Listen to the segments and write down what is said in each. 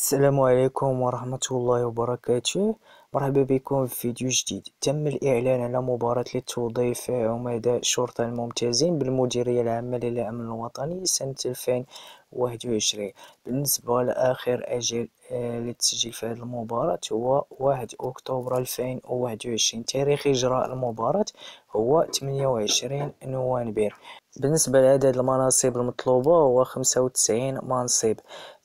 السلام عليكم ورحمة الله وبركاته مرحبا بكم في فيديو جديد تم الإعلان على مباراة لتوظيف عمداء الشرطة الممتازين بالمديرية العامة للأمن الوطني سنة 2021 بالنسبة لآخر أجل آه، للتسجيل في هذه المباراة هو 1 أكتوبر 2021 تاريخ إجراء المباراة هو 28 نوفمبر بالنسبة لعدد المناصب المطلوبة هو 95 منصب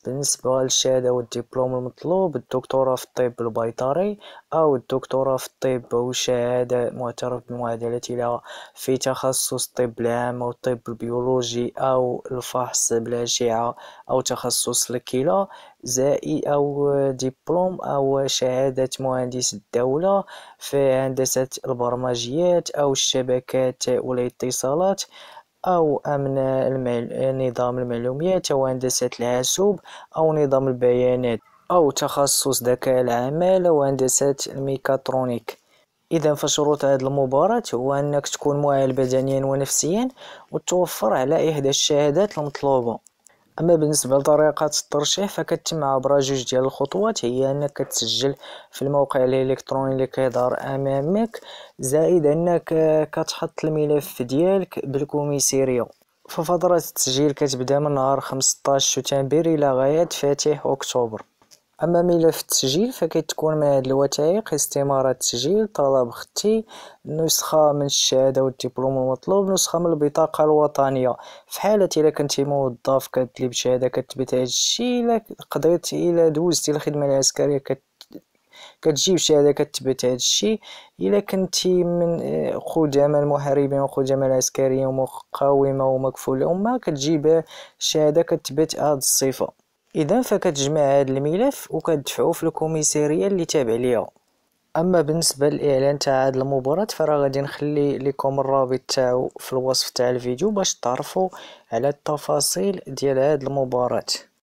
بالنسبة للشهادة والدبلوم المطلوب الدكتوراه في الطب البيطري أو الدكتوراه في الطب وشهادة معترف بمعادلتها في تخصص الطب العام أو الطب البيولوجي أو الفحص بالأشعة أو تخصص الكلى زائد أو دبلوم أو شهادة مهندس الدولة في هندسة البرمجيات أو الشبكات والاتصالات أو أمن المعل... نظام المعلومات أو هندسة الحاسوب أو نظام البيانات أو تخصص ذكاء العمل أو هندسة الميكاترونيك إذا فشروط هذه المباراة هو أنك تكون مؤهل بدنيا ونفسيا وتوفر على إحدى الشهادات المطلوبة اما بالنسبه لطريقه الترشيح فكتم عبر جوج ديال الخطوات هي انك تسجل في الموقع الالكتروني اللي كيدار امامك زائد انك كتحط الملف ديالك بالكوميسيريو ففترة التسجيل كتبدا من نهار 15 شتنبر إلى غاية فاتح أكتوبر أما ملف التسجيل فكيتكون من هاد الوثائق استمارة تسجيل طلب ختي نسخة من الشهادة والدبلوم المطلوب نسخة من البطاقة الوطنية في حالة إلا كنتي موظف كتلي بشهادة كتبت هاد الشي إلا قدرت إلا دوزتي الخدمة العسكرية كت كتجيب شهادة كتبت هاد الشي الا كنتي من آه، خدام المحاربين وخدام العسكريين ومقاومه ومكفول الامه كتجيب شهاده كتبت هاد الصفه اذا فكتجمع هاد الملف وكتدفعو الكوميساريه اللي تابع ليا اما بالنسبه للاعلان تاع هاد المباراه فراه غادي نخلي لكم الرابط تاعو في الوصف تاع الفيديو باش تعرفوا على التفاصيل ديال هاد المباراه